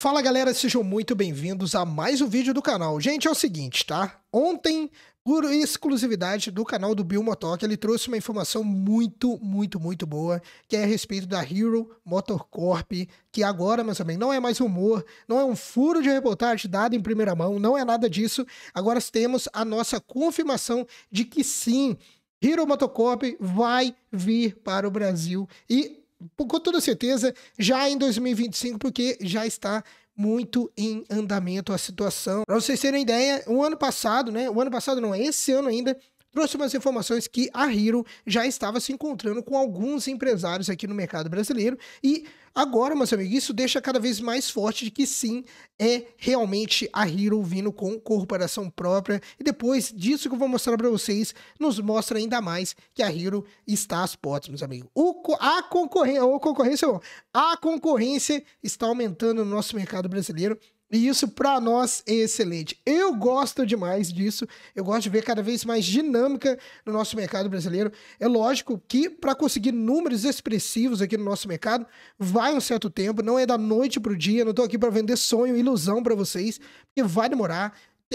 Fala galera, sejam muito bem-vindos a mais um vídeo do canal. Gente, é o seguinte, tá? Ontem, por exclusividade do canal do Bill Motoc, ele trouxe uma informação muito, muito, muito boa, que é a respeito da Hero Motor Corp, que agora, meus amigos, não é mais rumor, não é um furo de reportagem dado em primeira mão, não é nada disso. Agora temos a nossa confirmação de que sim, Hero Motocorp vai vir para o Brasil e com toda certeza, já em 2025, porque já está muito em andamento a situação. Para vocês terem ideia, o ano passado, né? O ano passado não, esse ano ainda, próximas informações que a Hero já estava se encontrando com alguns empresários aqui no mercado brasileiro e Agora, meus amigos, isso deixa cada vez mais forte de que sim, é realmente a Hero vindo com corporação própria. E depois disso que eu vou mostrar para vocês, nos mostra ainda mais que a Hero está às portas, meus amigos. O, a a concorrência, a concorrência está aumentando no nosso mercado brasileiro e isso para nós é excelente. Eu gosto demais disso. Eu gosto de ver cada vez mais dinâmica no nosso mercado brasileiro. É lógico que para conseguir números expressivos aqui no nosso mercado vai um certo tempo, não é da noite para o dia, não estou aqui para vender sonho, ilusão para vocês, porque vai demorar.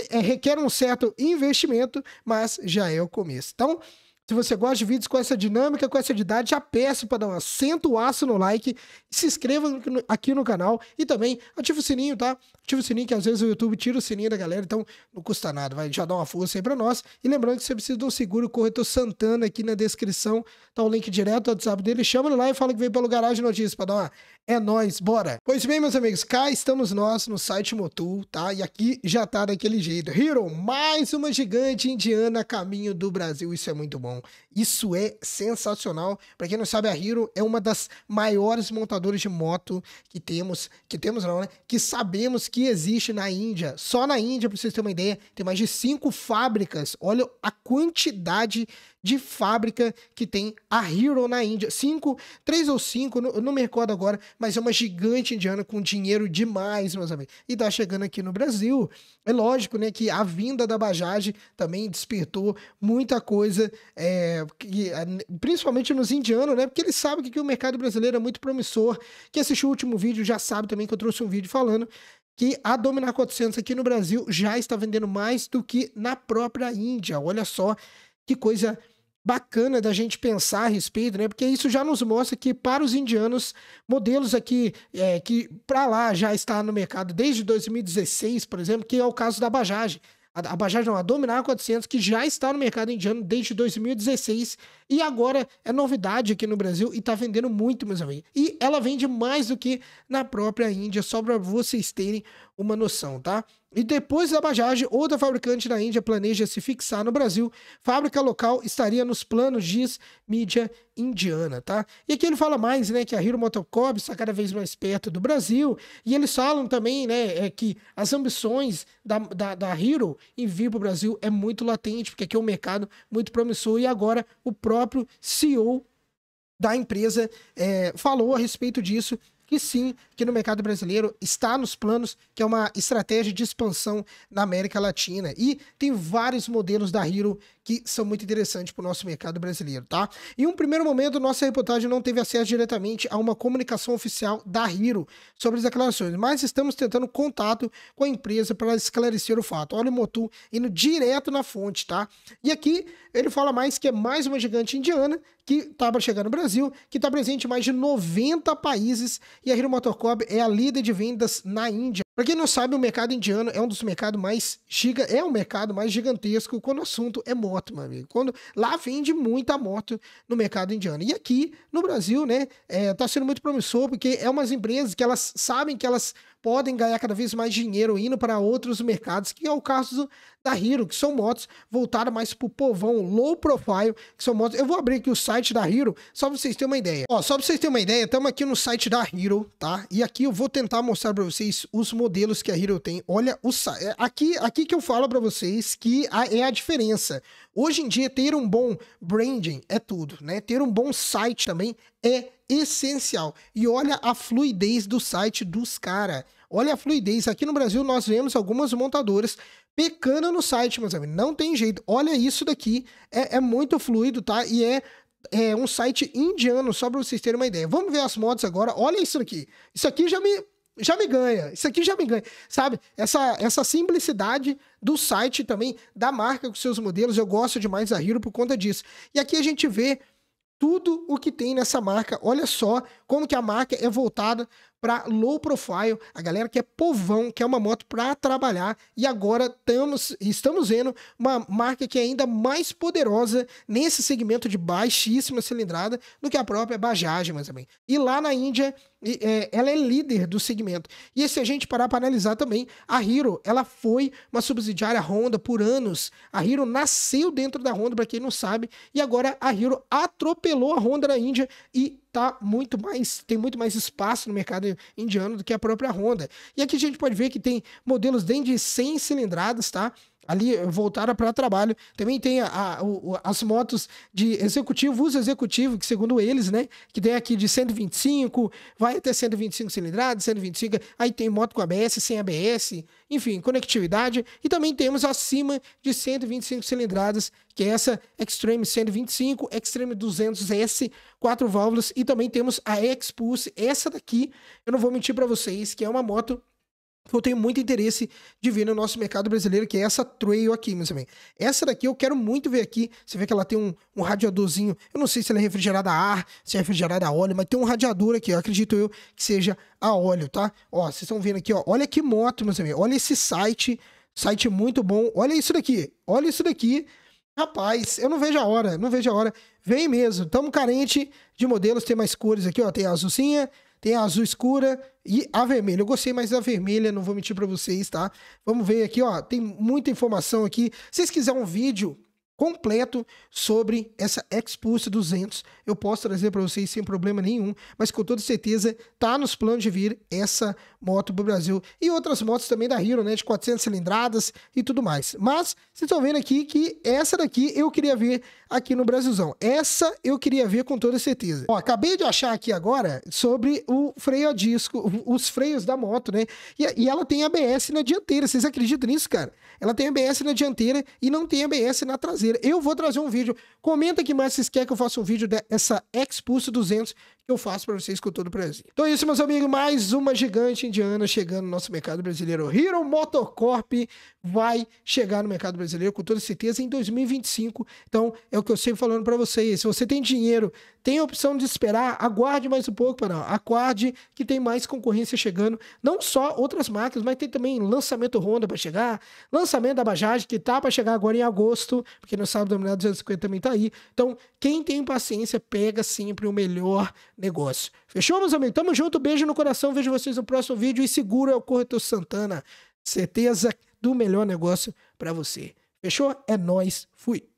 É, requer um certo investimento, mas já é o começo. Então, se você gosta de vídeos com essa dinâmica, com essa idade, já peço para dar um assento o aço no like, se inscreva aqui no canal e também ativa o sininho, tá? Ativa o sininho que às vezes o YouTube tira o sininho da galera, então não custa nada, vai já dar uma força aí para nós. E lembrando que você precisa de um seguro corretor Santana aqui na descrição, tá o link direto do WhatsApp dele, chama no lá e fala que veio pelo Garagem Notícias para dar uma é nós, bora. Pois bem, meus amigos, cá estamos nós no site Motul, tá? E aqui já tá daquele jeito. Hero, mais uma gigante indiana a caminho do Brasil, isso é muito bom irmão. Isso é sensacional. Para quem não sabe, a Hero é uma das maiores montadoras de moto que temos, que temos não, né? Que sabemos que existe na Índia. Só na Índia, para vocês terem uma ideia, tem mais de cinco fábricas. Olha a quantidade de fábrica que tem a Hero na Índia. Cinco, três ou cinco, não, não me recordo agora, mas é uma gigante indiana com dinheiro demais, meus amigos. E tá chegando aqui no Brasil. É lógico, né, que a vinda da Bajaj também despertou muita coisa, é, que, é, principalmente nos indianos, né, porque eles sabem que o mercado brasileiro é muito promissor. Quem assistiu o último vídeo já sabe também que eu trouxe um vídeo falando que a Dominar 400 aqui no Brasil já está vendendo mais do que na própria Índia. Olha só que coisa bacana da gente pensar a respeito, né? Porque isso já nos mostra que para os indianos, modelos aqui é, que para lá já está no mercado desde 2016, por exemplo, que é o caso da Bajaj. A, Bajaj não, a Dominar 400, que já está no mercado indiano desde 2016 e agora é novidade aqui no Brasil e está vendendo muito, meus amigos. E ela vende mais do que na própria Índia, só para vocês terem uma noção, tá? E depois da Bajaj, outra fabricante da Índia planeja se fixar no Brasil. Fábrica local estaria nos planos, de mídia indiana, tá? E aqui ele fala mais, né, que a Hero Motocorp está cada vez mais perto do Brasil. E eles falam também, né, é que as ambições da, da, da Hero em vir para o Brasil é muito latente, porque aqui é um mercado muito promissor. E agora o próprio CEO da empresa é, falou a respeito disso que sim, que no mercado brasileiro está nos planos, que é uma estratégia de expansão na América Latina. E tem vários modelos da Hero que são muito interessantes para o nosso mercado brasileiro, tá? Em um primeiro momento, nossa reportagem não teve acesso diretamente a uma comunicação oficial da Hero sobre as declarações, mas estamos tentando contato com a empresa para esclarecer o fato. Olha o Motu indo direto na fonte, tá? E aqui ele fala mais que é mais uma gigante indiana que tá para chegando no Brasil, que está presente em mais de 90 países e a Hero Motor Corp é a líder de vendas na Índia. Para quem não sabe, o mercado indiano é um dos mercados mais giga, é o um mercado mais gigantesco quando o assunto é moto, meu amigo. Quando lá vende muita moto no mercado indiano. E aqui no Brasil, né, é, tá sendo muito promissor porque é umas empresas que elas sabem que elas podem ganhar cada vez mais dinheiro indo para outros mercados, que é o caso da Hero, que são motos voltadas mais pro povão low profile, que são motos. Eu vou abrir aqui o site da Hero, só pra vocês terem uma ideia. Ó, só pra vocês terem uma ideia, estamos aqui no site da Hero, tá? E aqui eu vou tentar mostrar para vocês os modelos que a Hero tem. Olha, o, é, aqui, aqui que eu falo para vocês que a, é a diferença. Hoje em dia, ter um bom branding é tudo, né? Ter um bom site também é essencial. E olha a fluidez do site dos caras. Olha a fluidez. Aqui no Brasil, nós vemos algumas montadoras pecando no site, meus amigos. Não tem jeito. Olha isso daqui. É, é muito fluido, tá? E é é um site indiano, só para vocês terem uma ideia. Vamos ver as motos agora. Olha isso aqui. Isso aqui já me já me ganha. Isso aqui já me ganha. Sabe? Essa, essa simplicidade do site também, da marca com seus modelos. Eu gosto demais da Hero por conta disso. E aqui a gente vê tudo o que tem nessa marca. Olha só como que a marca é voltada para low profile, a galera que é povão, que é uma moto para trabalhar. E agora estamos, estamos vendo uma marca que é ainda mais poderosa nesse segmento de baixíssima cilindrada do que a própria Bajaj, mas também. E lá na Índia, é, ela é líder do segmento. E se a gente parar para analisar também, a Hero, ela foi uma subsidiária Honda por anos. A Hero nasceu dentro da Honda, para quem não sabe, e agora a Hero atropelou a Honda na Índia e tá muito mais, tem muito mais espaço no mercado indiano do que a própria Honda. E aqui a gente pode ver que tem modelos desde 100 cilindradas, tá? ali voltaram para trabalho. Também tem a, a, as motos de executivo, uso executivo, que segundo eles, né, que tem aqui de 125, vai até 125 cilindradas, 125, aí tem moto com ABS, sem ABS, enfim, conectividade. E também temos acima de 125 cilindradas, que é essa Extreme 125, Extreme 200S, quatro válvulas, e também temos a Expulse, essa daqui, eu não vou mentir para vocês, que é uma moto eu tenho muito interesse de ver no nosso mercado brasileiro, que é essa trail aqui, meus amigos. Essa daqui eu quero muito ver aqui. Você vê que ela tem um, um radiadorzinho. Eu não sei se ela é refrigerada a ar, se é refrigerada a óleo, mas tem um radiador aqui, eu acredito eu que seja a óleo, tá? Ó, vocês estão vendo aqui, ó. Olha que moto, meus amigos. Olha esse site. Site muito bom. Olha isso daqui. Olha isso daqui. Rapaz, eu não vejo a hora, não vejo a hora. Vem mesmo. Tamo carente de modelos, tem mais cores aqui, ó. Tem a azulzinha, tem a azul escura e a vermelha. Eu gostei mais da vermelha, não vou mentir para vocês, tá? Vamos ver aqui, ó. Tem muita informação aqui. Se vocês quiserem um vídeo completo sobre essa Expulse 200. Eu posso trazer para vocês sem problema nenhum, mas com toda certeza tá nos planos de vir essa moto para o Brasil e outras motos também da Hero, né, de 400 cilindradas e tudo mais. Mas vocês estão vendo aqui que essa daqui eu queria ver aqui no Brasilzão. Essa eu queria ver com toda certeza. Ó, acabei de achar aqui agora sobre o freio a disco, os freios da moto, né? E, e ela tem ABS na dianteira. Vocês acreditam nisso, cara? Ela tem ABS na dianteira e não tem ABS na traseira eu vou trazer um vídeo. Comenta que mais vocês querem que eu faça um vídeo dessa Expulse 200, que eu faço para vocês com todo o prazer. Então é isso, meus amigos. Mais uma gigante indiana chegando no nosso mercado brasileiro. Hero Motocorp vai chegar no mercado brasileiro com toda certeza em 2025. Então é o que eu sempre falando para vocês. Se você tem dinheiro, tem a opção de esperar, aguarde mais um pouco, para aguarde que tem mais concorrência chegando. Não só outras marcas, mas tem também lançamento Honda para chegar, lançamento da Bajaj que tá para chegar agora em agosto, porque no sábado dominado 250 também tá aí. Então quem tem paciência pega sempre o melhor negócio. Fechou, meus amigos? Tamo junto, beijo no coração, vejo vocês no próximo vídeo e seguro é o Corretor Santana. Certeza do melhor negócio para você. Fechou? É nós. Fui.